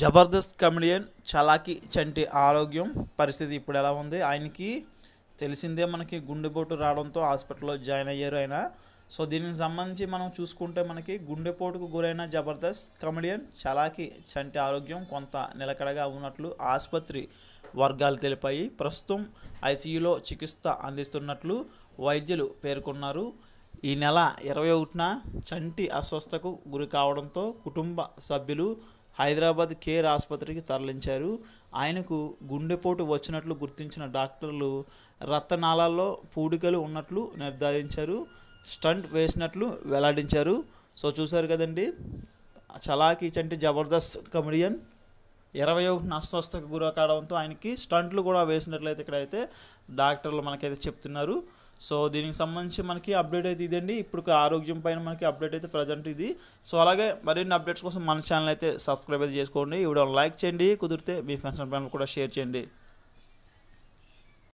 Jabardasth comedian చలాకి చంటి ఆరోగ్యం పరిస్థితి ఇప్పుడు ఎలా ఉంది ఆయనకి తెలిసిందే మనకి గుండెపోటు రావడంతో హాస్పిటల్లో జాయిన్ అయ్యారు ఆయన సో దీనికి సంబంధించి మనం చూసుకుంటే మనకి గుండెపోటుకు గురైన జబర్దస్త్ కమెడియన్ చలాకి చంటి ఆరోగ్యం కొంత నిలకడగా ఉన్నట్లు ఆసుపత్రి వర్గాలు తెలిపాయి ప్రస్తుతం ఐసీయూలో చికిత్స అందిస్తున్నట్లు వైద్యులు పేర్కొన్నారు ఈ నెల ఇరవై ఒకటిన చంటి అస్వస్థకు గురి కావడంతో కుటుంబ సభ్యులు హైదరాబాద్ కేర్ ఆసుపత్రికి తరలించారు ఆయనకు గుండెపోటు వచ్చినట్లు గుర్తించిన డాక్టర్లు రక్తనాళాల్లో పూడికలు ఉన్నట్లు నిర్ధారించారు స్టంట్ వేసినట్లు వెల్లడించారు సో చూశారు కదండి చలాకీ చంటి జబర్దస్త్ కమెడియన్ ఇరవై ఒకటిన అస్వస్థకు కావడంతో ఆయనకి స్టంట్లు కూడా వేసినట్లయితే ఇక్కడైతే డాక్టర్లు మనకైతే చెప్తున్నారు సో దీనికి సంబంధించి మనకి అప్డేట్ అయితే ఇదండి ఇప్పుడు ఆరోగ్యం పైన మనకి అప్డేట్ అయితే ప్రజెంట్ ఇది సో అలాగే మరిన్ని అప్డేట్స్ కోసం మన ఛానల్ అయితే సబ్స్క్రైబ్ అయితే చేసుకోండి ఈ లైక్ చేయండి కుదిరితే మీ ఫ్రెండ్స్ అండ్ ఫ్యామిలీ కూడా షేర్ చేయండి